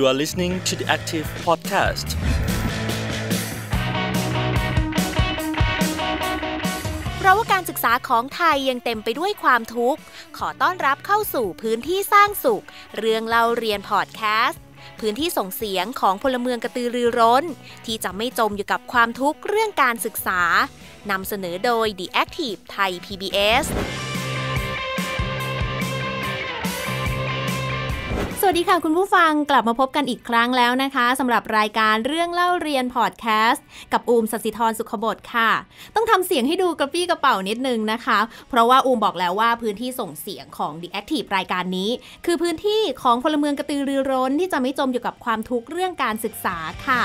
You are listening to the Active Podcast. เพราะว่าการศึกษาของไทยยังเต็มไปด้วยความทุกข์ ขอต้อนรับเข้าสู่พื้นที่สร้างสุขเรื่องเล่าเรียนพอดแคสต์ พื้นที่ส่งเสียงของพลเมืองกระตือรือร้น ที่จะไม่จมอยู่กับความทุกข์เรื่องการศึกษา นำเสนอโดย The Active Thai PBS สวัสดีค่ะคุณผู้ฟังกลับมาพบกันอีกครั้งแล้วนะคะสำหรับรายการเรื่องเล่าเรียนพอดแคสต์กับอูมสัสิธรสุขบดค่ะ ต้องทำเสียงให้ดูกระปี้กระเป๋านิดนึงนะคะ เพราะว่าอูมบอกแล้วว่าพื้นที่ส่งเสียงของ The Active รายการนี้ คือพื้นที่ของพลเมืองกระตือรือร้นที่จะไม่จมอยู่กับความทุกข์เรื่องการศึกษาค่ะ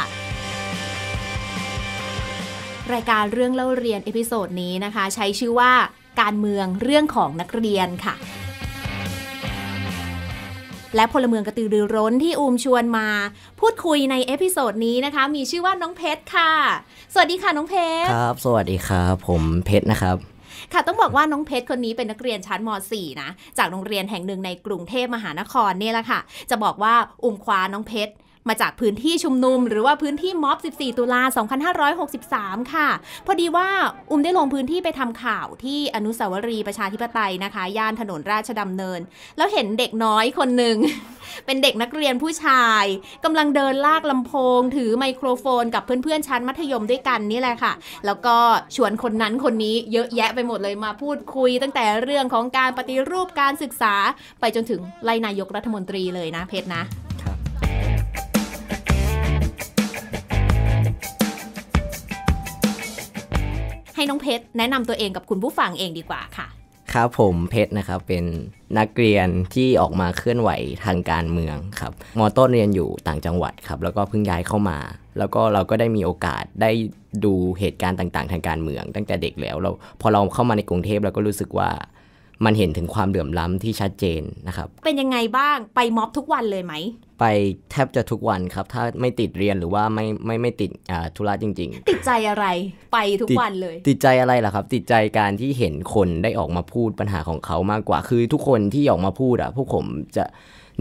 รายการเรื่องเล่าเรียนเอพิโซดนี้นะคะ ใช้ชื่อว่า การเมืองเรื่องของนักเรียนค่ะและพลเมืองกระตือรือร้นที่อูมชวนมา พูดคุยในเอพิโซดนี้นะคะมีชื่อว่าน้องเพชรค่ะ สวัสดีค่ะน้องเพชรครับ สวัสดีครับผมเพชรนะครับค่ะ ต้องบอกว่าน้องเพชรคนนี้เป็นนักเรียนชั้นม .4 นะจากโรงเรียนแห่งหนึ่งในกรุงเทพมหานครเนี่ยแหละค่ะ จะบอกว่าอุ้มคว้าน้องเพชรมาจากพื้นที่ชุมนุมหรือว่าพื้นที่ม็อบ 14 ตุลา 2563 ค่ะ พอดีว่าอุ้มได้ลงพื้นที่ไปทำข่าวที่อนุสาวรีย์ประชาธิปไตยนะคะ ย่านถนนราชดำเนิน แล้วเห็นเด็กน้อยคนหนึ่ง เป็นเด็กนักเรียนผู้ชายกำลังเดินลากลำโพงถือไมโครโฟนกับเพื่อนๆ ชั้นมัธยมด้วยกันนี่แหละค่ะ แล้วก็ชวนคนนั้นคนนี้เยอะแยะไปหมดเลยมาพูดคุย ตั้งแต่เรื่องของการปฏิรูปการศึกษา ไปจนถึงไล่นายกรัฐมนตรีเลยนะเพชรนะให้น้องเพชรแนะนำตัวเองกับคุณผู้ฟังเองดีกว่าค่ะ ครับผมเพชรนะครับเป็นนักเรียนที่ออกมาเคลื่อนไหวทางการเมืองครับมอต้นเรียนอยู่ต่างจังหวัดครับ แล้วก็เพิ่งย้ายเข้ามา แล้วก็เราก็ได้มีโอกาสได้ดูเหตุการณ์ต่างๆ ทางการเมือง ตั้งแต่เด็กแล้วเราพอเราเข้ามาในกรุงเทพเราก็รู้สึกว่ามันเห็นถึงความเหลื่อมล้ำที่ชัดเจนนะครับ เป็นยังไงบ้างไปม็อบทุกวันเลยไหม ไปแทบจะทุกวันครับ ถ้าไม่ติดเรียนหรือว่าไม่ไม่ไม่ติดธุระจริง ๆ ติดใจอะไรไปทุกวันเลย ติดใจอะไรล่ะครับ ติดใจการที่เห็นคนได้ออกมาพูดปัญหาของเขามากกว่าคือทุกคนที่ออกมาพูดอะพวกผมจะ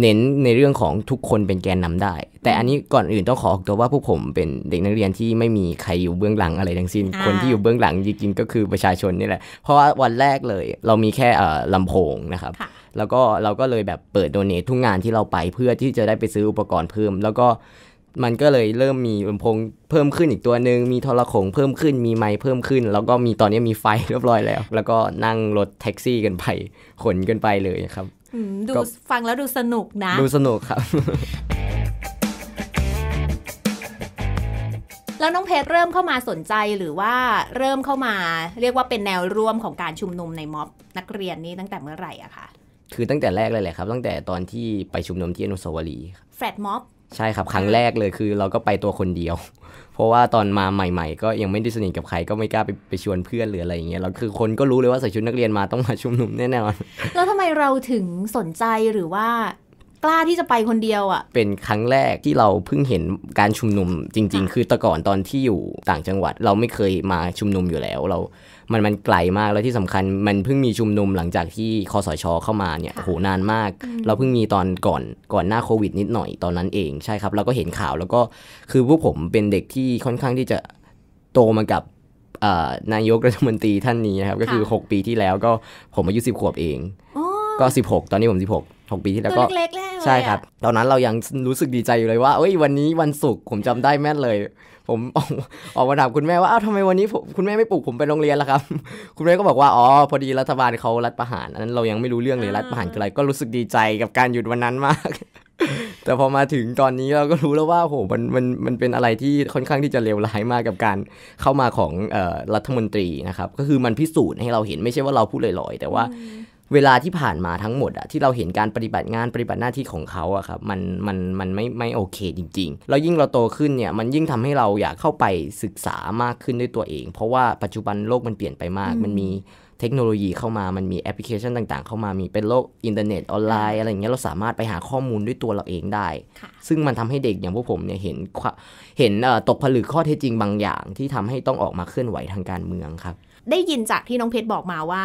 เน้นในเรื่องของทุกคนเป็นแกนนำได้ แต่อันนี้ก่อนอื่นต้องขอออกตัวว่าพวกผมเป็นเด็กนักเรียนที่ไม่มีใครอยู่เบื้องหลังอะไรทั้งสิ้น คนที่อยู่เบื้องหลังจริงๆก็คือประชาชน นี่แหละเพราะว่าวันแรกเลยเรามีแค่ลำโพงนะครับ แล้วก็เราก็เลยแบบเปิดโดเนททุกงานที่เราไปเพื่อที่จะได้ไปซื้ออุปกรณ์เพิ่ม แล้วก็มันก็เลยเริ่มมีลำโพงเพิ่มขึ้นอีกตัวหนึ่งมีโทรโขงเพิ่มขึ้นมีไม้เพิ่มขึ้น แล้วก็มีตอนนี้มีไฟเรียบร้อยแล้ว แล้วก็นั่งรถแท็กซี่กันไปขนกันไปเลยครับดูฟังแล้วดูสนุกนะ ดูสนุกครับแล้วน้องเพชรเริ่มเข้ามาสนใจหรือว่าเริ่มเข้ามา เรียกว่าเป็นแนวร่วมของการชุมนุมในม็อบนักเรียนนี้ตั้งแต่เมื่อไหร่อะคะคือตั้งแต่แรกเลยแหละครับ ตั้งแต่ตอนที่ไปชุมนุมที่อนุสาวรีย์แฟลตม็อบใช่ครับครั้งแรกเลยคือเราก็ไปตัวคนเดียวเพราะว่าตอนมาใหม่ๆก็ยังไม่ได้สนิทกับใครก็ไม่กล้าไปไปชวนเพื่อนหรืออะไรอย่างเงี้ยเราคือคนก็รู้เลยว่าใส่ชุดนักเรียนมาต้องมาชุมนุมแน่นอนแล้วทำไมเราถึงสนใจหรือว่ากล้าที่จะไปคนเดียวอะ่ะเป็นครั้งแรกที่เราเพิ่งเห็นการชุมนุมจริงๆคือแต่ก่อนตอนที่อยู่ต่างจังหวัดเราไม่เคยมาชุมนุมอยู่แล้วเรามันมันไกลมากแล้วที่สำคัญมันเพิ่งมีชุมนุมหลังจากที่คอสช เข้ามาเนี่ยโหนานมากเราเพิ่งมีตอนก่อนก่อนหน้าโควิดนิดหน่อย ตอนนั้นเองใช่ครับเราก็เห็นข่าวแล้วก็คือพวกผมเป็นเด็กที่ค่อนข้างที่จะโตมากับนายกรัฐมนตรีท่านนี้นะครับก็คือ 6 ปีที่แล้ว ก็ผมอายุ10ขวบเองก็ 16 ตอนนี้ผม 16 6 ปีที่แล้วก็ใช่ครับ ตอนนั้นเรายังรู้สึกดีใจอยู่เลยว่าเอ้ยวันนี้วันศุกร์ผมจำได้แม่นเลยผมออกออกมาถามคุณแม่ว่าอ้าวทำไมวันนี้คุณแม่ไม่ปลูกผมไปโรงเรียนล่ะครับ คุณแม่ก็บอกว่าอ๋อ พอดีรัฐบาลเขารัฐประหารอันนั้น เรายังไม่รู้เรื่องเลยรัฐประหารคืออะไรก็รู้สึกดีใจกับการหยุดวันนั้นมาก แต่พอมาถึงตอนนี้เราก็รู้แล้วว่าโหมันมันมันเป็นอะไรที่ค่อนข้างที่จะเลวร้ายมากกับการเข้ามาของรัฐมนตรีนะครับก็คือมันพิสูจน์ให้เราเห็นไม่ใช่ว่าเราพูดลอยๆ แต่ว่าเวลาที่ผ่านมาทั้งหมดอะที่เราเห็นการปฏิบัติงานปฏิบัติหน้าที่ของเขาอะครับมันมันมันไม่ไม่โอเคจริงๆแล้วยิ่งเราโตขึ้นเนี่ยมันยิ่งทำให้เราอยากเข้าไปศึกษามากขึ้นด้วยตัวเองเพราะว่าปัจจุบันโลกมันเปลี่ยนไปมาก มันมีเทคโนโลยีเข้ามา มันมีแอปพลิเคชันต่างๆ เข้ามามีเป็นโลกอินเทอร์เน็ตออนไลน์อะไรอย่างเงี้ยเราสามารถไปหาข้อมูลด้วยตัวเราเองได้ ซึ่งมันทำให้เด็กอย่างพวกผมเนี่ยเห็น เห็นตกผลึกข้อเท็จจริงบางอย่างที่ทำให้ต้องออกมาเคลื่อนไหวทางการเมืองครับ ได้ยินจากที่น้องเพชรบอกมาว่า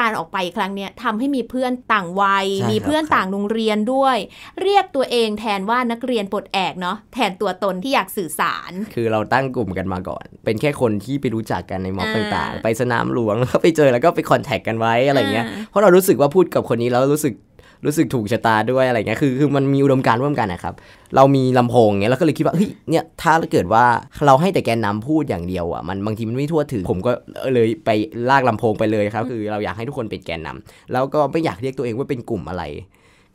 การออกไปครั้งนี้ทำให้มีเพื่อนต่างวัย มีเพื่อนต่างโรงเรียนด้วย เรียกตัวเองแทนว่านักเรียนปลดแอกเนาะแทนตัวตนที่อยากสื่อสาร คือเราตั้งกลุ่มกันมาก่อน เป็นแค่คนที่ไปรู้จักกันในม็อบต่างๆ ไปสนามหลวงแล้วก็ไปเจอแล้วก็ไปคอนแทคกันไว้อะไรเงี้ยเพราะเรารู้สึกว่าพูดกับคนนี้แล้วรู้สึกรู้สึกถูกชะตาด้วยอะไรเงี้ย คือคือมันมีอุดมการร่วมกันนะครับ เรามีลำโพงเงี้ยเราก็เลยคิดว่า เฮ้ย เนี่ย ถ้าเกิดว่าเราให้แต่แกนนำพูดอย่างเดียวอ่ะ มันบางทีมันไม่ทั่วถึง ผมก็เลยไปลากลำโพงไปเลยครับ คือเราอยากให้ทุกคนเป็นแกนนำ แล้วก็ไม่อยากเรียกตัวเอง ว่าเป็นกลุ่มอะไร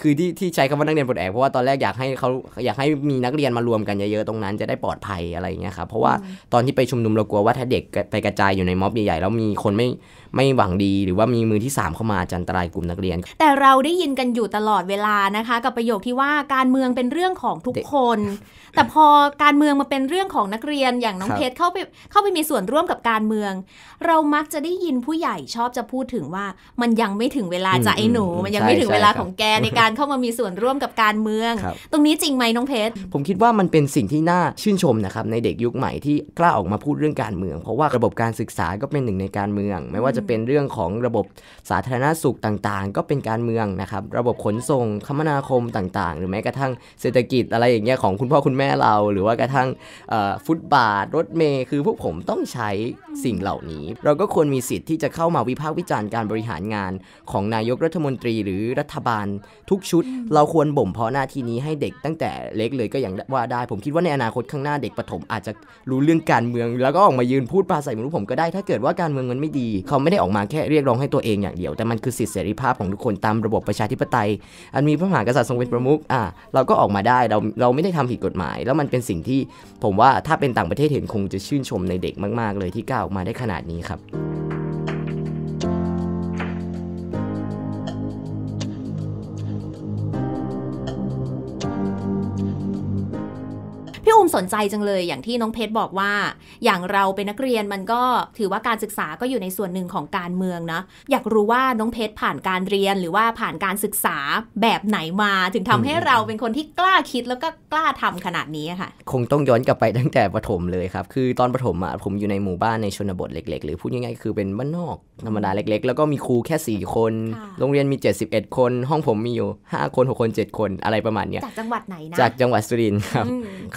คือที่ที่ใช้คำว่านักเรียนปลดแอกเพราะว่าตอนแรกอยากให้เขาอยากให้มีนักเรียนมารวมกันเยอะๆ ตรงนั้นจะได้ปลอดภัยอะไรเงี้ยครับ เพราะว่าตอนที่ไปชุมนุมเรากลัวว่าถ้าเด็กไปกระจายอยู่ในม็อบใหญ่ๆ แล้วมีคนไม่ไม่หวังดีหรือว่ามีมือที่ 3 เข้ามาจันตรายกลุ่มนักเรียน แต่เราได้ยินกันอยู่ตลอดเวลานะคะ กับประโยคที่ว่าการเมืองเป็นเรื่องของทุกคน แต่พอการเมืองมาเป็นเรื่องของนักเรียนอย่างน้องเพชรเข้าไปเข้าไปมีส่วนร่วมกับการเมือง เรามักจะได้ยินผู้ใหญ่ชอบจะพูดถึงว่า มันยังไม่ถึงเวลาจะไอ้หนูมันยังไม่ถึงเวลาของแกในการเข้ามามีส่วนร่วมกับการเมือง ตรงนี้จริงไหมน้องเพชรผมคิดว่ามันเป็นสิ่งที่น่าชื่นชมนะครับในเด็กยุคใหม่ที่กล้าออกมาพูดเรื่องการเมือง เพราะว่าระบบการศึกษาก็เป็นหนึ่งในการเมืองไม่ว่าจะเป็นเรื่องของระบบสาธารณสุขต่างๆ ก็เป็นการเมืองนะครับ ระบบขนส่งคมนาคมต่าง ๆ หรือแม้กระทั่งเศรษฐกิจอะไรอย่างเงี้ยของคุณพ่อคุณแม่เราหรือว่ากระทั่งฟุตบาทรถเมย์คือพวกผมต้องใช้สิ่งเหล่านี้ เราก็ควรมีสิทธิ์ ที่จะเข้ามาวิพากษ์วิจารณ์การบริหารงาน ของนายกรัฐมนตรีหรือรัฐบาลทุกชุด เราควรบ่มเพาะหน้าที่นี้ให้เด็กตั้งแต่เล็กเลยก็อย่างว่าได้ผมคิดว่าในอนาคตข้างหน้าเด็กประถมอาจจะรู้เรื่องการเมือง แล้วก็ออกมายืนพูดปราศัยเหมือนผมก็ได้ถ้าเกิดว่าการเมืองมันไม่ดีเขาไม่ได้ออกมาแค่เรียกร้องให้ตัวเองอย่างเดียวแต่มันคือสิทธิเสรีภาพของทุกคนตามระบบประชาธิปไตย อันมีพระมหากษัตริย์ทรงเป็นประมุขอ่าเราก็ออกมาได้เราเราไม่ได้ทำผิดกฎหมาย แล้วมันเป็นสิ่งที่ผมว่าถ้าเป็นต่างประเทศเห็นคงจะชื่นชมในเด็กมาก ๆ เลยที่ก้าวออกมาได้ขนาดนี้ครับนใจจังเลยอย่างที่น้องเพชรบอกว่า อย่างเราเป็นนักเรียนมันก็ถือว่าการศึกษาก็อยู่ในส่วนหนึ่งของการเมืองนะอยากรู้ว่าน้องเพชรผ่านการเรียนหรือว่าผ่านการศึกษาแบบไหนมา ถึงทำให้เราเป็นคนที่กล้าคิดแล้วก็กล้าทำขนาดนี้ค่ะคงต้องย้อนกลับไปตั้งแต่ประถมเลยครับคือตอนประถมอ่ะผมอยู่ในหมู่บ้านในชนบทเล็กๆหรือพูดง่ายๆคือเป็นบ้านนอกธรรมดาเล็กๆแล้วก็มีครูแค่4คนโรงเรียนมี 71 คน ห้องผมมีอยู่ 5 คน6คน 7 คนอะไรประมาณเนี้ยจากจังหวัดไหนนะจากจังหวัดสุรินทร์ครับ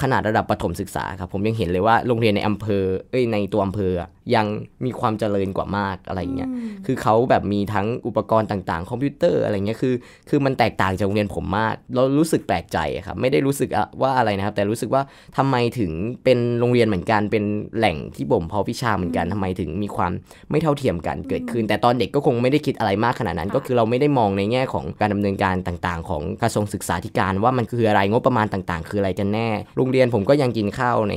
ขนาดระดับประถมศึกษาครับ ผมยังเห็นเลยว่าโรงเรียนในอำเภอเอ้ยในตัวอำเภอยังมีความเจริญกว่ามากอะไรเงี้ย คือเขาแบบมีทั้งอุปกรณ์ต่างๆคอมพิวเตอร์อะไรเงี้ย คือ คือมันแตกต่างจากโรงเรียนผมมาก เรารู้สึกแปลกใจครับ ไม่ได้รู้สึกว่าอะไรนะครับ แต่รู้สึกว่าทำไมถึงเป็นโรงเรียนเหมือนกัน เป็นแหล่งที่บ่มเพาะวิชาเหมือนกัน ทำไมถึงมีความไม่เท่าเทียมกัน เกิดขึ้น แต่ตอนเด็กก็คงไม่ได้คิดอะไรมากขนาดนั้น ก็คือเราไม่ได้มองในแง่ของการดำเนินการต่างๆ ของกระทรวงศึกษาธิการว่ามันคืออะไรงบประมาณต่างๆ คืออะไรกันแน่ โรงเรียนผมก็ยังกินข้าวใน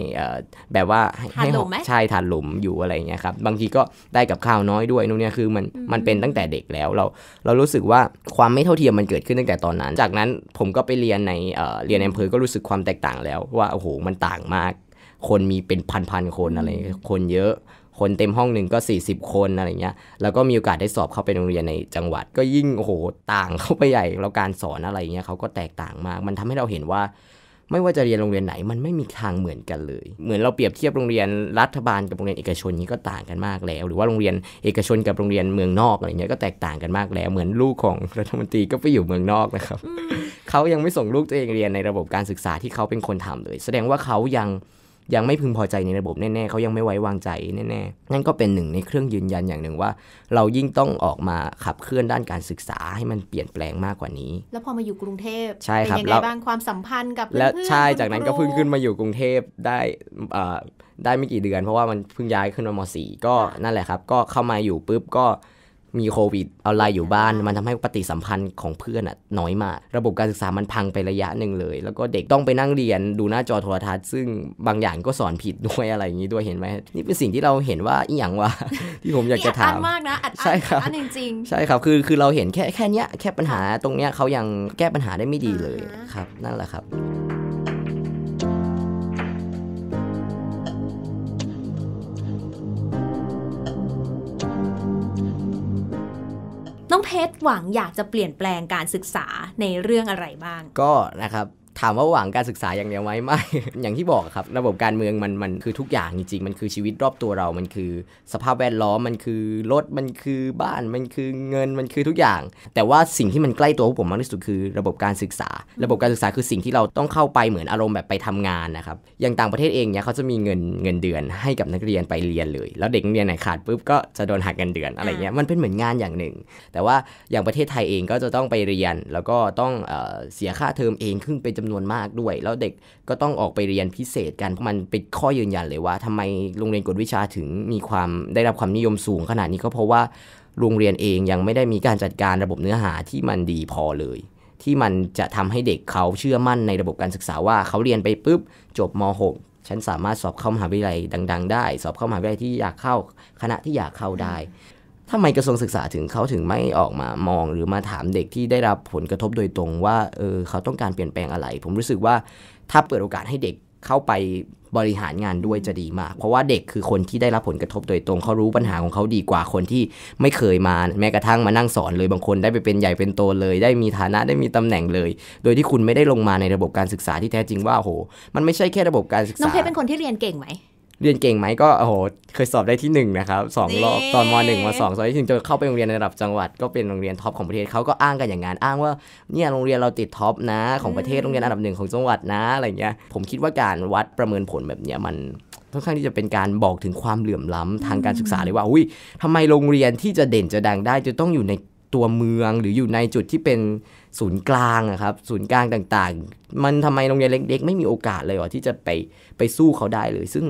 แบบว่าให้ใช่ทานหลุมอยู่อะไรเงี้ยครับบางทีก็ได้กับข้าวน้อยด้วยนู่นเนี่ยคือมันมันเป็นตั้งแต่เด็กแล้วเรา เรารู้สึกว่าความไม่เท่าเทียมมันเกิดขึ้นตั้งแต่ตอนนั้น จากนั้นผมก็ไปเรียนในเรียนอำเภอก็รู้สึกความแตกต่างแล้วว่าโอ้โหมันต่างมากคนมีเป็นพันๆคนอะไรคนเยอะคนเต็มห้องหนึ่งก็ 40 คนอะไรเงี้ยแล้วก็มีโอกาสได้สอบเข้าไปโรงเรียนในจังหวัด ก็ยิ่งโอ้โหต่างเข้าไปใหญ่แล้วการสอนอะไรเงี้ยเขาก็แตกต่างมากมันทำให้เราเห็นว่าไม่ว่าจะเรียนโรงเรียนไหนมันไม่มีทางเหมือนกันเลย เหมือนเราเปรียบเทียบโรงเรียนรัฐบาลกับโรงเรียนเอกชนนี้ก็ต่างกันมากแล้ว หรือว่าโรงเรียนเอกชนกับโรงเรียนเมืองนอกอะไรเงี้ยก็แตกต่างกันมากแล้ว เหมือนลูกของรัฐมนตรีก็ไปอยู่เมืองนอกนะครับเขายังไม่ส่งลูกตัวเองเรียนในระบบการศึกษาที่เขาเป็นคนทำเลย แสดงว่าเขายังยังไม่พึงพอใจในระบบแน่ๆ เขายังไม่ไว้วางใจแน่ๆ นั่นก็เป็นหนึ่งในเครื่องยืนยันอย่างหนึ่งว่า เรายิ่งต้องออกมาขับเคลื่อนด้านการศึกษาให้มันเปลี่ยนแปลงมากกว่านี้ แล้วพอมาอยู่กรุงเทพใช่ครับเป็นยงไบ้างความสัมพันธ์กับ และใช่ จากนั้นก็เพิ่งขึ้นมาอยู่กรุงเทพได้ได้ไม่กี่เดือนเพราะว่ามันเพิ่งย้ายขึ้นมาม .4 ก็นั่นแหละครับ ก็เข้ามาอยู่ปุ๊บก็มีโควิดเอาไลน์อยู่บ้านมันทำให้ปฏิสัมพันธ์ของเพื่อนอะน้อยมากระบบการศึกษามันพังไประยะหนึ่งเลย แล้วก็เด็กต้องไปนั่งเรียนดูหน้าจอโทรทัศน์ ซึ่งบางอย่างก็สอนผิดด้วยอะไรอย่างนี้ด้วยเห็นไหมนี่เป็นสิ่งที่เราเห็นว่าอีหยังวะที่ผมอยากจะถามมากนะใช่ครับจริงใช่ครับคือคือเราเห็นแค่แค่เนี้ยแค่ปัญหาตรงเนี้ยเขายังแก้ปัญหาได้ไม่ดีเลยครับ นั่นแหละครับเพชรหวังอยากจะเปลี่ยนแปลงการศึกษาในเรื่องอะไรบ้างก็นะครับถามว่าหวังการศึกษาอย่างเดียวไหมไม่อย่างที่บอกครับระบบการเมือง มันมันคือทุกอย่างจริงๆมันคือชีวิตรอบตัวเรา มันคือสภาพแวดล้อม มันคือรถ มันคือบ้าน มันคือเงิน มันคือทุกอย่าง แต่ว่าสิ่งที่มันใกล้ตัวผมมากที่สุดคือระบบการศึกษา ระบบการศึกษาคือสิ่งที่เราต้องเข้าไปเหมือนอารมณ์แบบไปทำงานนะครับอย่างต่างประเทศเองเนี่ยเขาจะมีเงินเงินเดือนให้กับนักเรียนไปเรียนเลยแล้วเด็กเรียนไหนขาดปุ๊บก็จะโดนหักเงินเดือนอะไรเงี้ยมันเป็นเหมือนงานอย่างหนึ่ง แต่ว่าอย่างประเทศไทยเองก็จะต้องไปเรียน แล้วก็ต้องเสียค่าเทอมเองครึ่งเป็นจจำนวนมากด้วย แล้วเด็กก็ต้องออกไปเรียนพิเศษกันมันเป็นข้อยืนยันเลยว่าทำไมโรงเรียนกฎวิชาถึงมีความได้รับความนิยมสูงขนาดนี้ก็เพราะว่า โรงเรียนเองยังไม่ได้มีการจัดการระบบเนื้อหาที่มันดีพอเลย ที่มันจะทำให้เด็กเขาเชื่อมั่นในระบบการศึกษาว่าเขาเรียนไปปุ๊บจบม .6 ฉันสามารถสอบเข้ามหาวิทยาลัยดังๆ ได้ สอบเข้ามหาวิทยาลัยที่อยากเข้าคณะที่อยากเข้าได้ทำไมกระทรวงศึกษาถึงเขาถึงไม่ออกมามองหรือมาถามเด็กที่ได้รับผลกระทบโดยตรงว่า เออเขาต้องการเปลี่ยนแปลงอะไร ผมรู้สึกว่าถ้าเปิดโอกาสให้เด็กเข้าไปบริหารงานด้วยจะดีมาก เพราะว่าเด็กคือคนที่ได้รับผลกระทบโดยตรงเขารู้ปัญหาของเขาดีกว่าคนที่ไม่เคยมา แม้กระทั่งมานั่งสอนเลยบางคนได้ไปเป็นใหญ่เป็นโตเลย ได้มีฐานะได้มีตำแหน่งเลย โดยที่คุณไม่ได้ลงมาในระบบการศึกษาที่แท้จริงว่าโหมันไม่ใช่แค่ระบบการศึกษา น้องเพชรเป็นคนที่เรียนเก่งไหมเรียนเก่งไหมก็โอ้โหเคยสอบได้ที่1นะครับสองรอบตอนมหนึ่งมสองสอบที่หนึ่งจนเข้าไปโรงเรียนในระดับจังหวัดก็เป็นโรงเรียนท็อปของประเทศเขาก็อ้างกันอย่างงานอ้างว่าเนี่ยโรงเรียนเราติดท็อปนะของประเทศโรงเรียนอันดับหนึ่งของจังหวัดนะอะไรเงี้ยผมคิดว่าการวัดประเมินผลแบบเนี้ยมันค่อนข้างที่จะเป็นการบอกถึงความเหลื่อมล้ำทางการศึกษาเลยว่าอุ้ยทำไมโรงเรียนที่จะเด่นจะดังได้จะต้องอยู่ในตัวเมืองหรืออยู่ในจุดที่เป็นศูนย์กลางนะครับศูนย์กลางต่างๆ มันทำไมโรงเรียนเล็ก ๆ ไม่มีโอกาสเลยหรอที่จะไปไปสู้เขาได้เลยซึ่ง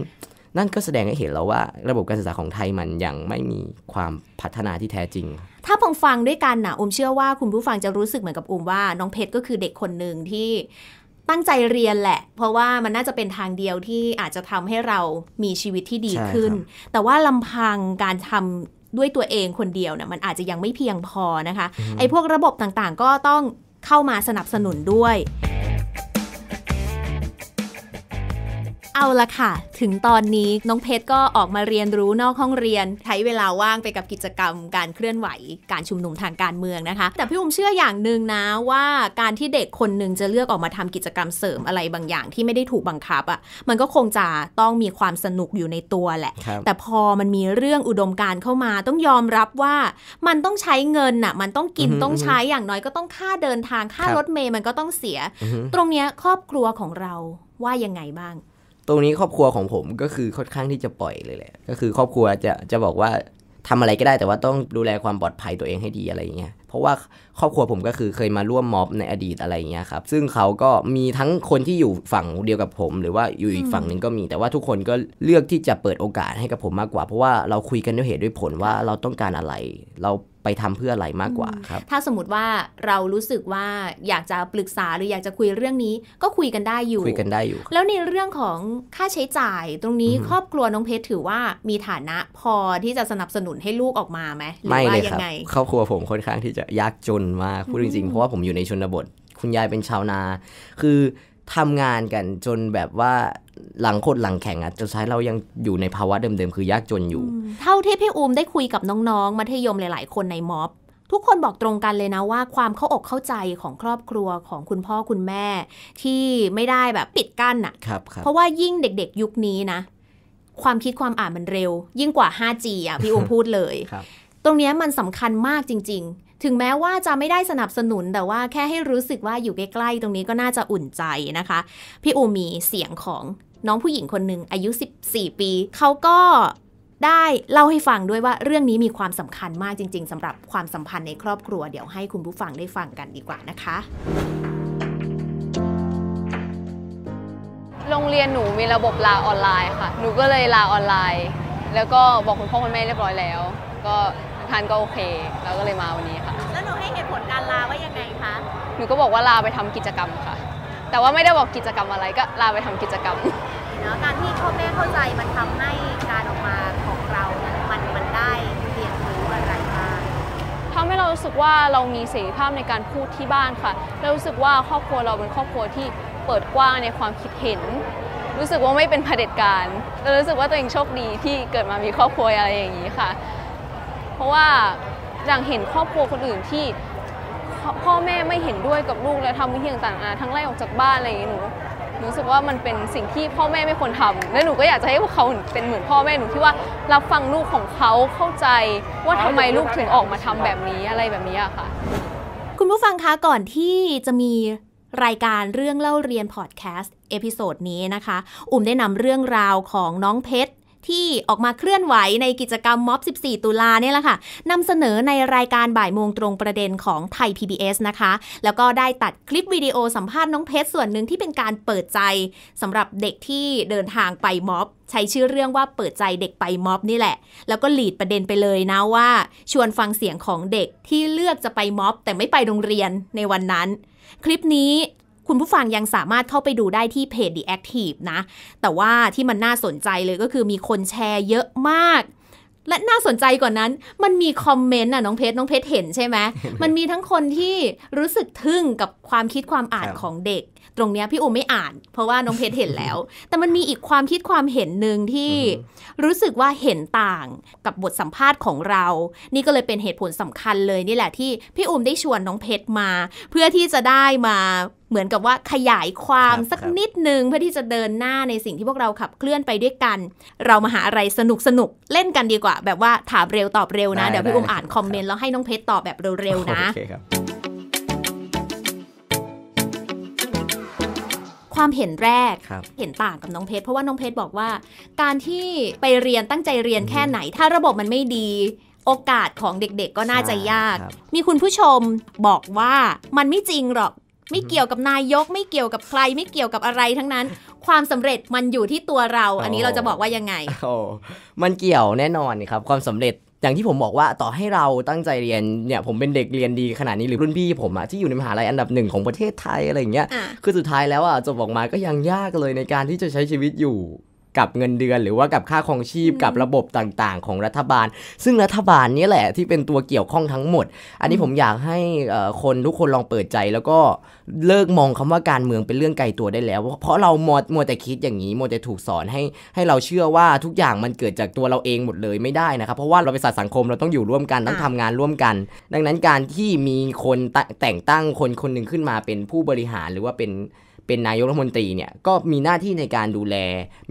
นั่นก็แสดงให้เห็นแล้วว่าระบบการศึกษาของไทยมันยังไม่มีความพัฒนาที่แท้จริง ถ้าพงฟังด้วยกันนะอมเชื่อว่าคุณผู้ฟังจะรู้สึกเหมือนกับอมว่า น้องเพชรก็คือเด็กคนหนึ่งที่ตั้งใจเรียนแหละ เพราะว่ามันน่าจะเป็นทางเดียวที่อาจจะทำให้เรามีชีวิตที่ดีขึ้น แต่ว่าลำพังการทำด้วยตัวเองคนเดียวนะ่ยมันอาจจะยังไม่เพียงพอนะคะ ไอ้พวกระบบต่างๆ ก็ต้องเข้ามาสนับสนุนด้วยเอาละค่ะ ถึงตอนนี้น้องเพชรก็ออกมาเรียนรู้นอกห้องเรียนใช้เวลาว่างไปกับกิจกรรม การเคลื่อนไหว การชุมนุมทางการเมืองนะคะแต่พี่อุ้มเชื่ออย่างหนึ่งนะว่าการที่เด็กคนหนึ่งจะเลือกออกมาทำกิจกรรมเสริมอะไรบางอย่าง ที่ไม่ได้ถูกบังคับอะ่ะมันก็คงจะต้องมีความสนุกอยู่ในตัวแหละ แต่พอมันมีเรื่องอุดมการเข้ามาต้องยอมรับว่ามันต้องใช้เงินน่ะมันต้องกินต้องใช้อย่างน้อยก็ต้องค่าเดินทางค่ารถเมย์มันก็ต้องเสีย ตรงเนี้ยครอบครัวของเราว่ายังไงบ้างตรงนี้ครอบครัวของผมก็คือค่อนข้างที่จะปล่อยเลยแหละก็คือครอบครัวจะจะบอกว่าทำอะไรก็ได้แต่ว่าต้องดูแลความปลอดภัยตัวเองให้ดีอะไรอย่างเงี้ยเพราะว่าครอบครัวผมก็คือเคยมาร่วมม็อบในอดีตอะไรอย่างเงี้ยครับซึ่งเขาก็มีทั้งคนที่อยู่ฝั่งเดียวกับผมหรือว่าอยู่อีกฝั่งหนึ่งก็มี แต่ว่าทุกคนก็เลือกที่จะเปิดโอกาสให้กับผมมากกว่า เพราะว่าเราคุยกันด้วยเหตุด้วยผลว่าเราต้องการอะไรเราไปทำเพื่ออะไรมากกว่าครับ ถ้าสมมติว่าเรารู้สึกว่าอยากจะปรึกษาหรืออยากจะคุยเรื่องนี้ ก็คุยกันได้อยู่คุยกันได้อยู่ แล้วในเรื่องของค่าใช้จ่ายตรงนี้ครอบครัวน้องเพชรถือว่ามีฐานะพอที่จะสนับสนุนให้ลูกออกมาไหมไม่เลยครับครอบครัวผมค่อนข้างที่จะยากจนมากพูดจริงๆเพราะว่าผมอยู่ในชนบท คุณยายเป็นชาวนา คือทำงานกันจนแบบว่าหลังโครหลังแข่งอะจนท้ายเรายังอยู่ในภาวะเดิมๆคือยากจนอยู่ เท่าที่พี่อูมได้คุยกับน้องๆ มัธยมหลาย ๆคนในม็อบทุกคนบอกตรงกันเลยนะว่า ความเข้าอกเข้าใจของครอบครัวของคุณพ่อคุณแม่ที่ไม่ได้แบบปิดกั้นอะ่ะเพราะว่ายิ่งเด็กๆยุคนี้นะความคิดความอ่านมันเร็ว ยิ่งกว่า 5G อ่ะพี่อูมพูดเลยรตรงนี้มันสำคัญมากจริงๆ ถึงแม้ว่าจะไม่ได้สนับสนุน แต่ว่าแค่ให้รู้สึกว่าอยู่ใกล้ๆตรงนี้ก็น่าจะอุ่นใจนะคะพี่อูมีเสียงของน้องผู้หญิงคนหนึ่งอายุ 14 ปี เขาก็ได้เล่าให้ฟังด้วยว่าเรื่องนี้มีความสำคัญมากจริงๆสำหรับความสัมพันธ์ในครอบครัวเดี๋ยวให้คุณผู้ฟังได้ฟังกันดีกว่านะคะ โรงเรียนหนูมีระบบลาออนไลน์ค่ะ หนูก็เลยลาออนไลน์ แล้วก็บอกคุณพ่อคุณแม่เรียบร้อยแล้ว ก็ท่านก็โอเคเราก็เลยมาวันนี้ค่ะ แล้วหนูให้เหตุผลการลาว่ายังไงคะหนูก็บอกว่าลาไปทำกิจกรรมค่ะแต่ว่าไม่ได้บอกกิจกรรมอะไรก็ลาไปทำกิจกรรม การที่พ่อแม่เข้าใจมันทำให้การออกมาของเรา มันมันได้เรียนรู้อะไรบ้างทำให้เรารู้สึกว่าเรามีเสรีภาพในการพูดที่บ้านค่ะ เรารู้สึกว่าครอบครัวเราเป็นครอบครัวที่เปิดกว้างในความคิดเห็น รู้สึกว่าไม่เป็นเผด็จการ เรารู้สึกว่าตัวเองโชคดีที่เกิดมามีครอบครัวอะไรอย่างนี้ค่ะ เพราะว่าอย่างเห็นครอบครัวคนอื่นที่พ่อแม่ไม่เห็นด้วยกับลูกแล้วทำวิธีต่างๆ ทั้งไล่ออกจากบ้านอะไรอย่างนี้หนูรู้สึกว่ามันเป็นสิ่งที่พ่อแม่ไม่ควรทำและหนูก็อยากจะให้พวกเขาเป็นเหมือนพ่อแม่หนูที่ว่ารับฟังลูกของเขาเข้าใจว่าทำไมลูกถึงออกมาทำแบบนี้อะไรแบบนี้อะค่ะ คุณผู้ฟังคะก่อนที่จะมีรายการเรื่องเล่าเรียนพอดแคสต์เอพิโซดนี้นะคะอุ่มได้นำเรื่องราวของน้องเพชรที่ออกมาเคลื่อนไหวในกิจกรรมม็อบ 14 ตุลาเนี่ยแหละค่ะนำเสนอในรายการบ่ายโมงตรงประเด็นของไทย PBS นะคะ แล้วก็ได้ตัดคลิปวิดีโอสัมภาษณ์น้องเพชรส่วนหนึ่งที่เป็นการเปิดใจสำหรับเด็กที่เดินทางไปม็อบใช้ชื่อเรื่องว่าเปิดใจเด็กไปม็อบ นี่แหละ แล้วก็หลีดประเด็นไปเลยนะว่า ชวนฟังเสียงของเด็กที่เลือกจะไปม็อบแต่ไม่ไปโรงเรียนในวันนั้น คลิปนี้คุณผู้ฟังยังสามารถเข้าไปดูได้ที่เพจ The Active นะ แต่ว่าที่มันน่าสนใจเลยก็คือมีคนแชร์เยอะมาก และน่าสนใจกว่านนั้นมันมีคอมเมนต์น่ะน้องเพชร น้องเพชรเห็นใช่ไหมมันมีทั้งคนที่รู้สึกทึ่งกับความคิดความอ่านของเด็ก ตรงเนี้ยพี่อูไม่อ่านเพราะว่าน้องเพชรเห็นแล้ว แต่มันมีอีกความคิดความเห็นหนึ่งที่รู้สึกว่าเห็นต่างกับบทสัมภาษณ์ของเรา นี่ก็เลยเป็นเหตุผลสำคัญเลยนี่แหละที่พี่อูมได้ชวนน้องเพชรมา เพื่อที่จะได้มาเหมือนกับว่าขยายความสักนิดนึงเพื่อที่จะเดินหน้าในสิ่งที่พวกเราขับเคลื่อนไปด้วยกัน เรามาหาอะไรสนุกสนุกเล่นกันดีกว่า แบบว่าถามเร็วตอบเร็วนะเดี๋ยวพี่อูมอ่านคอมเมนต์แล้วให้น้องเพชรตอบแบบเร็วๆนะโอเคครับความเห็นแรกรเห็นต่างกับน้องเพชรเพราะว่าน้องเพชรบอกว่า การที่ไปเรียนตั้งใจเรียนแค่ไหน ถ้าระบบมันไม่ดี โอกาสของเด็กๆ ก็น่าจะยาก มีคุณผู้ชมบอกว่ามันไม่จริงหรอก ไม่เกี่ยวกับนายกไม่เกี่ยวกับใครไม่เกี่ยวกับอะไรทั้งนั้น ความสำเร็จมันอยู่ที่ตัวเรา อันนี้เราจะบอกว่ายังไงโอ้มันเกี่ยวแน่นอนครับความสำเร็จอย่างที่ผมบอกว่าต่อให้เราตั้งใจเรียนเนี่ย ผมเป็นเด็กเรียนดีขนาดนี้ หรือรุ่นพี่ผมอะที่อยู่ในมหาลัยอันดับหนึ่งของประเทศไทยอะไรอย่างเงี้ยคือสุดท้ายแล้วอะจบออกมาก็ยังยากเลยในการที่จะใช้ชีวิตอยู่กับเงินเดือนหรือว่ากับค่าครองชีพกับระบบต่างๆของรัฐบาล ซึ่งรัฐบาลนี้แหละที่เป็นตัวเกี่ยวข้องทั้งหมด อันนี้ผมอยากให้คนทุกคนลองเปิดใจ แล้วก็เลิกมองคำว่าการเมืองเป็นเรื่องไกลตัวได้แล้ว เพราะเราหมดมัวแต่คิดอย่างนี้มัวแต่ถูกสอนให้ให้เราเชื่อว่าทุกอย่างมันเกิดจากตัวเราเองหมดเลยไม่ได้นะครับเพราะว่าเราเป็นสัตว์สังคมเราต้องอยู่ร่วมกันต้องทำงานร่วมกัน ดังนั้นการที่มีคนแต่งตั้งคนคนหนึ่งขึ้นมาเป็นผู้บริหารหรือว่าเป็นเป็นนายกรัฐมนตรีเนี่ยก็มีหน้าที่ในการดูแล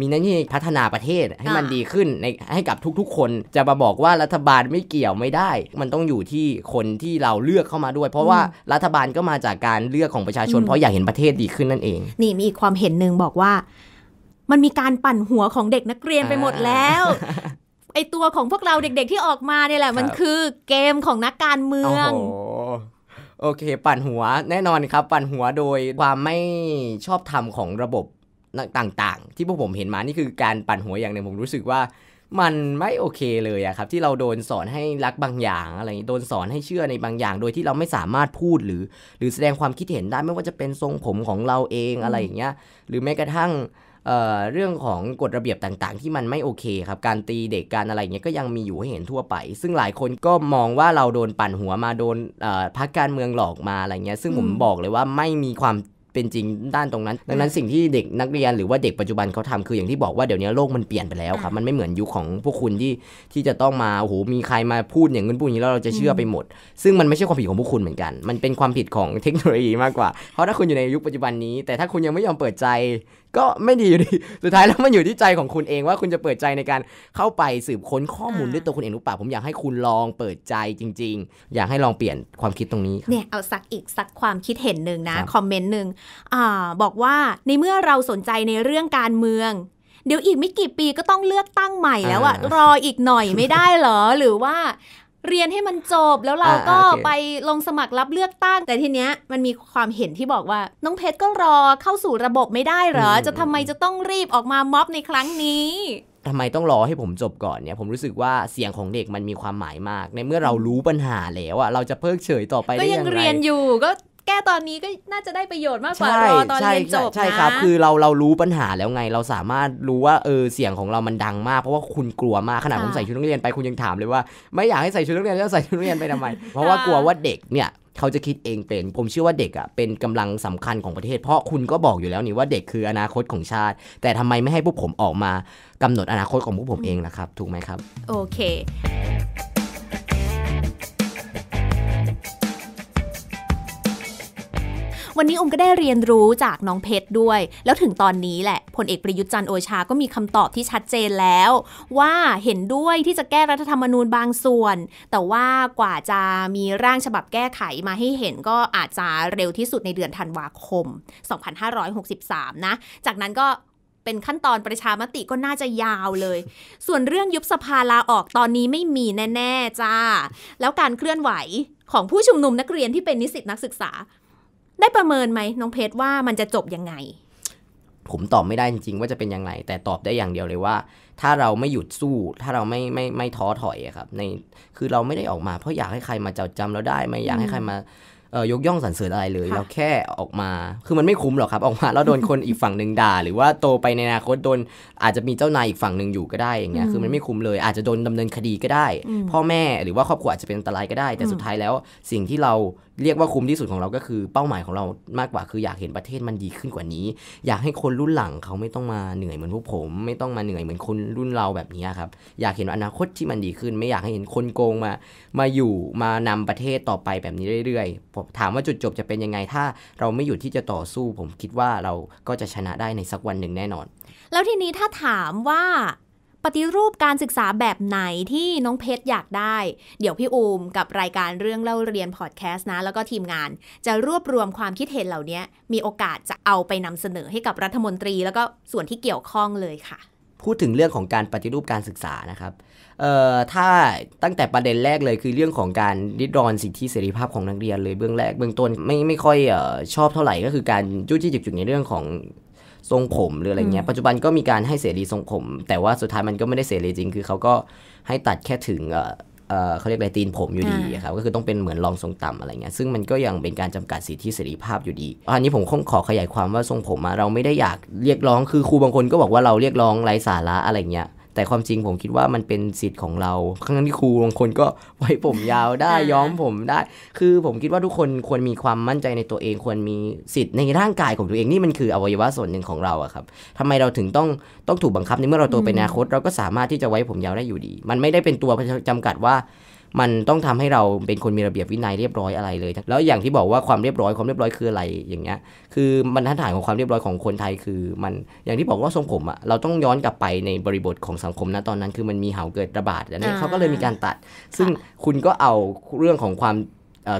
มีหน้าที่พัฒนาประเทศให้มันดีขึ้นในให้กับทุกๆคน จะมาบอกว่ารัฐบาลไม่เกี่ยวไม่ได้ มันต้องอยู่ที่คนที่เราเลือกเข้ามาด้วยเพราะว่ารัฐบาลก็มาจากการเลือกของประชาชนเพราะอยากเห็นประเทศดีขึ้นนั่นเอง นี่มีอีกความเห็นหนึ่งบอกว่ามันมีการปั่นหัวของเด็กนักเรียนไปหมดแล้วไอตัวของพวกเราเด็กๆที่ออกมาเนี่ยแหละ มันคือเกมของนักการเมืองโอเค ปั่นหัว แน่นอนครับ ปั่นหัวโดยความไม่ชอบธรรมของระบบต่างๆ ที่พวกผมเห็นมา นี่คือการปั่นหัวอย่างหนึ่งผมรู้สึกว่ามันไม่โอเคเลยอะครับที่เราโดนสอนให้รักบางอย่างอะไรโดนสอนให้เชื่อในบางอย่างโดยที่เราไม่สามารถพูดหรือหรือแสดงความคิดเห็นได้ไม่ว่าจะเป็นทรงผมของเราเองอะไรอย่างเงี้ยหรือแม้กระทั่งเเรื่องของกฎระเบียบต่าง ๆ ที่มันไม่โอเคครับการตีเด็กการอะไรเงี้ยก็ยังมีอยู่ให้เห็นทั่วไป ซึ่งหลายคนก็มองว่าเราโดนปั่นหัวมาโดนพักการเมืองหลอกมาอะไรเงี้ยซึ่งผมบอกเลยว่าไม่มีความเป็นจริงด้านตรงนั้น ดังนั้นสิ่งที่เด็กนักเรียนหรือว่าเด็กปัจจุบันเขาทำคืออย่างที่บอกว่าเดี๋ยวนี้โลกมันเปลี่ยนไปแล้วครับมันไม่เหมือนยุคของพวกคุณที่ที่จะต้องมาโอ้โหมีใครมาพูดอย่างนง้นพูดอย่างนี้แล้วเราจะเชื่อไปหมด ซึ่งมันไม่ใช่ความผิดของพวกคุณเหมือนกันมันเป็นความผิดของเทคโนโลยีมากกว่าเพราะถ้าคุณอยู่ในยุคปัจจุบันนี้ แต่ถ้าคุณยังไม่ยอมเปิดใจก็ไม่ดีอยู่ดี สุดท้ายแล้วมันอยู่ที่ใจของคุณเองว่าคุณจะเปิดใจในการเข้าไปสืบค้นข้อมูลด้วยตัวคุณเองหรือเปล่า ผมอยากให้คุณลองเปิดใจจริงๆ อยากให้ลองเปลี่ยนความคิดตรงนี้เนี่ยเอาสักอีกสักความคิดเห็นหนึ่งนะคอมเมนต์หนึ่งอบอกว่าในเมื่อเราสนใจในเรื่องการเมืองเดี๋ยวอีกไม่กี่ปีก็ต้องเลือกตั้งใหม่แล้วอะรออีกหน่อยไม่ได้เหรอหรือว่าเรียนให้มันจบแล้วเราก็ไปลงสมัครรับเลือกตั้งแต่ทีเนี้ยมันมีความเห็นที่บอกว่าน้องเพชรก็รอเข้าสู่ระบบไม่ได้เหรอจะทำไมจะต้องรีบออกมาม็อบในครั้งนี้ทำไมต้องรอให้ผมจบก่อนเนี่ยผมรู้สึกว่าเสียงของเด็กมันมีความหมายมาก ในเมื่อเรารู้ปัญหาแล้วอะเราจะเพิกเฉยต่อไปไได้ยังงก็ยังเรียนอยู่ก็แก้ตอนนี้ก็น่าจะได้ประโยชน์มากกว่ารอตอนเรียนจบนะใช่ครับคือเราเรารู้ปัญหาแล้วไง เราสามารถรู้ว่าเออเสียงของเรามันดังมาก เพราะว่าคุณกลัวมากขนาดผมใส่ชุดนักเรียนไปคุณยังถามเลยว่าไม่อยากให้ใส่ชุดนักเรียนแล้วใส่ชุดนักเรียนไปทำไม เพราะว่ากลัวว่าเด็กเนี่ย เขาจะคิดเองเป็น ผมเชื่อว่าเด็กอ่ะเป็นกำลังสำคัญของประเทศ เพราะคุณก็บอกอยู่แล้วนี่ว่าเด็กคืออนาคตของชาติ แต่ทำไมไม่ให้พวกผมออกมากำหนดอนาคตของพวกผมเองล่ะครับ ถูกไหมครับ โอเควันนี้อมก็ได้เรียนรู้จากน้องเพชรด้วย แล้วถึงตอนนี้แหละพลเอกประยุทธ์จันโอชาก็มีคำตอบที่ชัดเจนแล้ว ว่าเห็นด้วยที่จะแก้รัฐธรรมนูญบางส่วน แต่ว่ากว่าจะมีร่างฉบับแก้ไขมาให้เห็นก็อาจจะเร็วที่สุดในเดือนธันวาคม 2563 นะ จากนั้นก็เป็นขั้นตอนประชามติก็น่าจะยาวเลย ส่วนเรื่องยุบสภาลาออกตอนนี้ไม่มีแน่ ๆจ้า แล้วการเคลื่อนไหวของผู้ชุมนุมนักเรียนที่เป็นนิสิตนักศึกษาได้ประเมินไหมน้องเพชรว่ามันจะจบยังไง ผมตอบไม่ได้จริงๆว่าจะเป็นยังไง แต่ตอบได้อย่างเดียวเลยว่า ถ้าเราไม่หยุดสู้ ถ้าเราไม่ไม่ไม่ท้อถอยครับ ในคือเราไม่ได้ออกมาเพราะอยากให้ใครมาจดจำเราได้ ไม่อยากให้ใครมายกย่องสรรเสริญอะไรเลยเราแค่ออกมาคือมันไม่คุ้มหรอกครับออกมา แล้วโดนคนอีกฝั่งหนึ่งด่าหรือว่าโตไปในอนาคตโดนอาจจะมีเจ้านายอีกฝั่งหนึ่งอยู่ก็ได้อย่างเงี้ยคือมันไม่คุ้มเลย อาจจะโดนดำเนินคดีก็ได้ พ่อแม่หรือว่าครอบครัวอาจจะเป็นอันตรายก็ได้ แต่สุดท้ายแล้วสิ่งที่เราเรียกว่าคุ้มที่สุดของเราก็คือเป้าหมายของเรามากกว่า คืออยากเห็นประเทศมันดีขึ้นกว่านี้อยากให้คนรุ่นหลังเขาไม่ต้องมาเหนื่อยเหมือนพวกผม ไม่ต้องมาเหนื่อยเหมือนคนรุ่นเราแบบนี้ครับอยากเห็นอนาคตที่มันดีขึ้น ไม่อยากให้เห็นคนโกงมามาอยู่มานำประเทศต่อไปแบบนี้เรื่อยๆผถามว่าจุดจบจะเป็นยังไงถ้าเราไม่หยุดที่จะต่อสู้ผมคิดว่าเราก็จะชนะได้ในสักวันหนึ่งแน่นอน แล้วทีนี้ถ้าถามว่า ปฏิรูปการศึกษาแบบไหนที่น้องเพชรอยากได้ เดี๋ยวพี่อูม กับรายการเรื่องเล่าเรียนพอดแคสต์นะ แล้วก็ทีมงาน จะรวบรวมความคิดเห็นเหล่านี้มีโอกาสจะเอาไปนำเสนอให้กับรัฐมนตรี แล้วก็ส่วนที่เกี่ยวข้องเลยค่ะ พูดถึงเรื่องของการปฏิรูปการศึกษานะครับถ้าตั้งแต่ประเด็นแรกเลยคือเรื่องของการดิดรอนสิทธิเสรีภาพของนักเรียนเลย เบื้องแรกเบื้องต้นไม่ไม่ค่อยชอบเท่าไหร่ก็คือการจุ้จี้จุกๆในเรื่องของทรงผมหรืออะไรเงี้ยปัจจุบันก็มีการให้เสรีทรงผม แต่ว่าสุดท้ายมันก็ไม่ได้เสรีจริงคือเขาก็ให้ตัดแค่ถึงเขาเรียกอะไรตีนผมอยู่ดีครับก็คือต้องเป็นเหมือนรองทรงต่ำอะไรเงี้ยซึ่งมันก็ยังเป็นการจำกัดสิทธิเสรีภาพอยู่ดีอันนี้ผมคงขอขยายความว่าทรงผมเราไม่ได้อยากเรียกร้องคือครูบางคนก็บอกว่าเราเรียกร้องไร้สาระอะไรเงี้ยแต่ความจริงผมคิดว่ามันเป็นสิทธิ์ของเราครั้งนนั้ที่ครูบางคนก็ไว้ผมยาวได้ย้อมผมได้ คือผมคิดว่าทุกคนควรมีความมั่นใจในตัวเองควรมีสิทธิ์ในร่างกายของตัวเองนี่มันคืออวัยวะส่วนหนึ่งของเราอะครับทำไมเราถึงต้องต้องถูกบังคับในเมื่อเราโตเป็นอนาคต เราก็สามารถที่จะไว้ผมยาวได้อยู่ดี มันไม่ได้เป็นตัวจำกัดว่ามันต้องทำให้เราเป็นคนมีระเบียบวินัยเรียบร้อยอะไรเลย แล้วอย่างที่บอกว่าความเรียบร้อยความเรียบร้อยคืออะไรอย่างเงี้ย คือมันทัดฐานของความเรียบร้อยของคนไทย คือมันอย่างที่บอกว่าทรงผมอะเราต้องย้อนกลับไปในบริบทของสังคมนะตอนนั้นคือมันมีเห่าเกิดระบาดอันนี้เขาก็เลยมีการตัด ซึ่งคุณก็เอาเรื่องของความ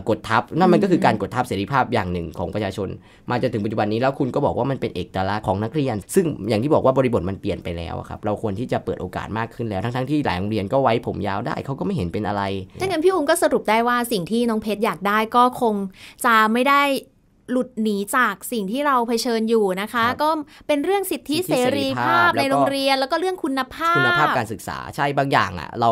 กดทับนั่นมันก็คือการกดทับเสรีภาพอย่างหนึ่งของประชาชน มาจนถึงปัจจุบันนี้แล้วคุณก็บอกว่ามันเป็นเอกลักษณ์ของนักเรียน ซึ่งอย่างที่บอกว่าบริบทมันเปลี่ยนไปแล้วครับ เราควรที่จะเปิดโอกาสมากขึ้นแล้วทั้ง ๆทที่หลายโรงเรียนก็ไว้ผมยาวได้เขาก็ไม่เห็นเป็นอะไรดังนั้นพี่อุ้มก็สรุปได้ว่าสิ่งที่น้องเพชรอยากได้ก็คงจะไม่ได้หลุดหนีจากสิ่งที่เราเผชิญอยู่นะคะ ก็เป็นเรื่องสิทธิเสรีภาพในโรงเรียนแล้วก็เรื่องคุณภาพ คุณภาพการศึกษาใช่บางอย่างอ่ะเรา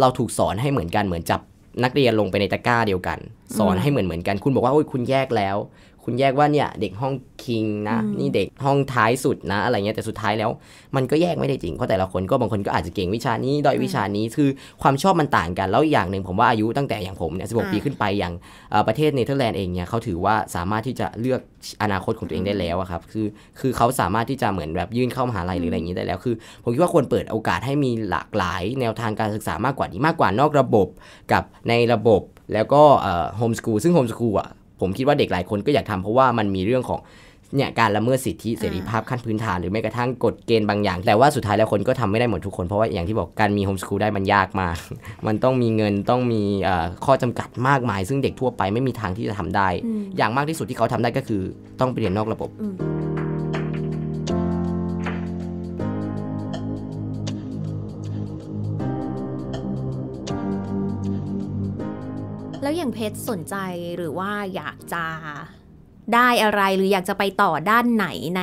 เราถูกสอนให้เหมือนกันเหมือนจับนักเรียนลงไปในตะกร้าเดียวกัน สอนให้เหมือนเหมือนกันคุณบอกว่าโอ้ยคุณแยกแล้วุณแยกว่าเนี่ยเด็กห้องคิงนะนี่เด็กห้องท้ายสุดนะอะไรเงี้ยแต่สุดท้ายแล้ว มันก็แยกไม่ได้จริงเพราะแต่ละคนก็บางคนก็อาจจะเก่งวิชานี้ด้อยวิชานี้คือความชอบมันต่างกันแล้วอย่างหนึ่งผมว่าอายุตั้งแต่อย่างผมเนี่ยสิบปีขึ้นไปอย่างประเทศเนเธอร์แลนด์เองเนี่ยเขาถือว่าสามารถที่จะเลือกอนาคตของตัวเองได้แล้วครับคือคือเขาสามารถที่จะเหมือนแบบยื่นเข้ามหาลัยหรืออะไรเงี้ยได้แล้วคือผมคิดว่าควรเปิดโอกาสให้มีหลากหลาย แนวทางการศึกษามากกว่านี้มากกว่านอกระบบกับในระบบแล้วก็โฮมสกูลซึ่งโฮมสกูลอ่ะผมคิดว่าเด็กหลายคนก็อยากทำเพราะว่ามันมีเรื่องของเนี่ยการละเมิดสิทธิเสรีภาพขั้นพื้นฐานหรือแม้กระทั่งกฎเกณฑ์บางอย่าง แต่ว่าสุดท้ายแล้วคนก็ทำไม่ได้หมดทุกคน เพราะว่าอย่างที่บอกการมีโฮมสกูลได้มันยากมาก มันต้องมีเงินต้องมีข้อจำกัดมากมาย ซึ่งเด็กทั่วไปไม่มีทางที่จะทำได้ อย่างมากที่สุดที่เขาทำได้ก็คือต้องไปเรียนนอกระบบแล้วอย่างเพชรสนใจหรือว่าอยากจะได้อะไรหรืออยากจะไปต่อด้านไหนใน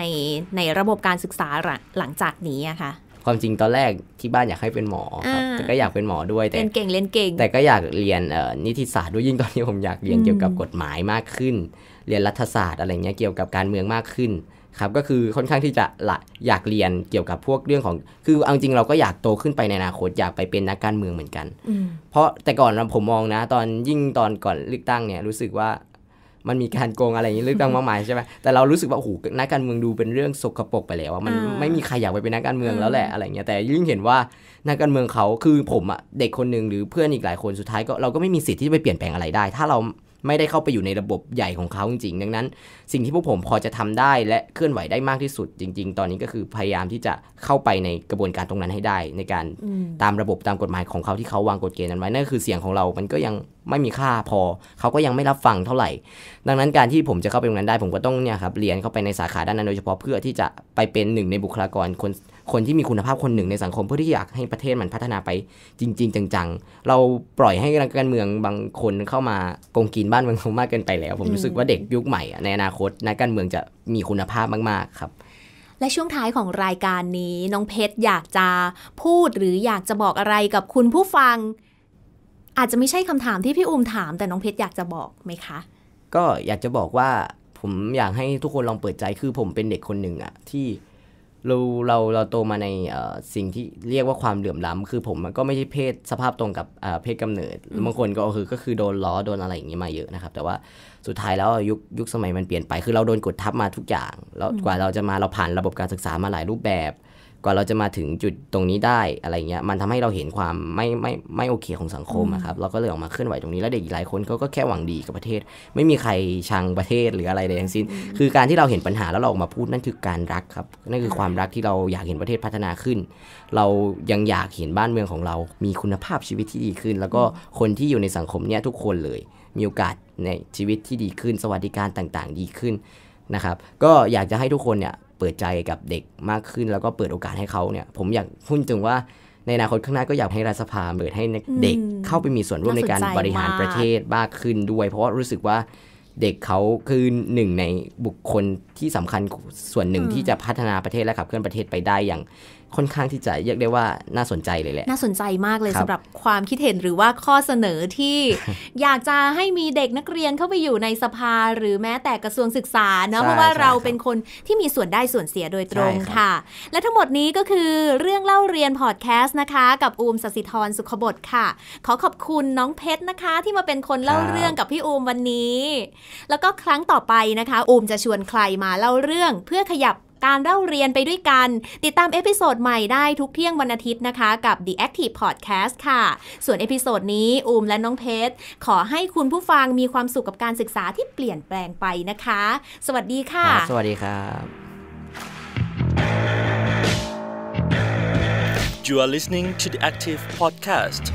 ในระบบการศึกษาหลังจากนี้อะคะความจริงตอนแรกที่บ้านอยากให้เป็นหมอครับก็อยากเป็นหมอด้วยแต่เนเก่งเล่นเก่งแต่ก็อยากเรียนนิติศาสตร์ด้วยยิ่งตอนนี้ผมอยากเรียนเกี่ยวกับกฎหมายมากขึ้น เรียนรัฐศาสตร์อะไรเงี้ยเกี่ยวกับการเมืองมากขึ้นครับก็คือค่อนข้างที่จะละอยากเรียนเกี่ยวกับพวกเรื่องของ คือเอาจริงเราก็อยากโตขึ้นไปในอนาคตอยากไปเป็นนักการเมืองเหมือนกันเพราะแต่ก่อนผมมองนะตอนยิ่งตอนก่อนเลือกตั้งเนี่ยรู้สึกว่ามันมีการโกงอะไรอย่างนี้เลือกตั้งมากมายใช่ไหมแต่เรารู้สึกว่าโอ้โหนักการเมืองดูเป็นเรื่องสกปรกไปแล้วว่ามันไม่มีใครอยากไปเป็นนักการเมืองแล้วแหละอะไรเงี้ยแต่ยิ่งเห็นว่านักการเมืองเขา คือผมอะเด็กคนหนึ่งหรือเพื่อนอีกหลายคนสุดท้ายก็เราก็ไม่มีสิทธิ์ที่จะไปเปลี่ยนแปลงอะไรได้ ถ้าเราไม่ได้เข้าไปอยู่ในระบบใหญ่ของเขาจริงๆ ดังนั้นสิ่งที่พวกผมพอจะทำได้และเคลื่อนไหวได้มากที่สุดจริง ๆ ตอนนี้ก็คือพยายามที่จะเข้าไปในกระบวนการตรงนั้นให้ได้ ในการตามระบบตามกฎหมายของเขาที่เขาวางกฎเกณฑ์นั้นไว้ นั่นคือเสียงของเรา มันก็ยังไม่มีค่าพอ เขาก็ยังไม่รับฟังเท่าไหร่ ดังนั้นการที่ผมจะเข้าไปตรงนั้นได้ ผมก็ต้องเนี่ยครับ เรียนเข้าไปในสาขาด้านนั้นโดยเฉพาะ เพื่อที่จะไปเป็นหนึ่งในบุคลากรคนคนที่มีคุณภาพคนหนึ่งในสังคมเพื่อที่อยากให้ประเทศมันพัฒนาไปจริง ๆจังๆ เราปล่อยให้การเมืองบางคนเข้ามากงกินบ้านเมืองมากเกินไปแล้ว ผมรู้สึกว่าเด็กยุคใหม่ ในอนาคตนักการเมืองจะมีคุณภาพมากๆครับ และช่วงท้ายของรายการนี้ น้องเพชรอยากจะพูดหรืออยากจะบอกอะไรกับคุณผู้ฟังอาจจะไม่ใช่คำถามที่พี่อูมถาม แต่น้องเพชรอยากจะบอกไหมคะ ก็อยากจะบอกว่าผมอยากให้ทุกคนลองเปิดใจคือผมเป็นเด็กคนหนึ่งอะที่เราเราเราโตมาในสิ่งที่เรียกว่าความเหลื่อมล้ำ คือผมก็ไม่ใช่เพศสภาพตรงกับเพศกำเนิดบางคนก็คือก็คือโดนล้อโดนอะไรอย่างนี้มาเยอะนะครับ แต่ว่าสุดท้ายแล้วยุคยุคสมัยมันเปลี่ยนไปคือเราโดนกดทับมาทุกอย่างแล้วกว่าเราจะมาเราผ่านระบบการศึกษามาหลายรูปแบบกว่าเราจะมาถึงจุดตรงนี้ได้อะไรเงี้ยมันทำให้เราเห็นความไม่ไม่ไม่โอเคของสังคมนะครับเราก็เลยออกมาเคลื่อนไหวตรงนี้แล้วเด็กหลายคนเขาก็แค่หวังดีกับประเทศ ไม่มีใครชังประเทศหรืออะไรใดทั้งสิ้น คือการที่เราเห็นปัญหาแล้วเราออกมาพูดนั่นคือการรักครับนั่นคือความรักที่เราอยากเห็นประเทศพัฒนาขึ้น เรายังอยากเห็นบ้านเมืองของเรา มีคุณภาพชีวิตที่ดีขึ้น แล้วก็คนที่อยู่ในสังคมเนี่ยทุกคนเลย มีโอกาสในชีวิตที่ดีขึ้น สวัสดิการต่างๆ ดีขึ้นนะครับก็อยากจะให้ทุกคนเนี่ยเปิดใจกับเด็กมากขึ้นแล้วก็เปิดโอกาสให้เขาเนี่ย ผมอยากพูดจึงว่าในอนาคตข้างหน้าก็อยากให้รัฐสภา เปิดให้เด็กเข้าไปมีส่วนร่วมในการบริหารประเทศมากขึ้นด้วย เพราะว่ารู้สึกว่าเด็กเขาคือหนึ่งในบุคคลที่สำคัญส่วนหนึ่งที่จะพัฒนาประเทศและขับเคลื่อนประเทศไปได้อย่างค่อนข้างที่จะเรียกได้ว่าน่าสนใจเลยแหละน่าสนใจมากเลยสำหรับความคิดเห็นหรือว่าข้อเสนอที่อยากจะให้มีเด็กนักเรียนเข้าไปอยู่ในสภาหรือแม้แต่กระทรวงศึกษา เนาะเพราะว่าเราเป็นคนที่มีส่วนได้ส่วนเสียโดยตรงค่ะ และทั้งหมดนี้ก็คือเรื่องเล่าเรียนพอดแคสต์นะคะกับอูมสสิธรสุขบดค่ะ ขอขอบคุณน้องเพชรนะคะ ที่มาเป็นคนเล่าเรื่องกับพี่อูมวันนี้แล้วก็ครั้งต่อไปนะคะ อูมจะชวนใครมาเล่าเรื่อง เพื่อขยับการเล่าเรียนไปด้วยกัน ติดตามเอพิโซดใหม่ได้ทุกเที่ยงวันอาทิตย์นะคะ กับ The Active Podcast ค่ะ ส่วนเอพิโซดนี้ อูมและน้องเพชร ขอให้คุณผู้ฟังมีความสุขกับการศึกษาที่เปลี่ยนแปลงไปนะคะ สวัสดีค่ะ สวัสดีครับ You are listening to the Active Podcast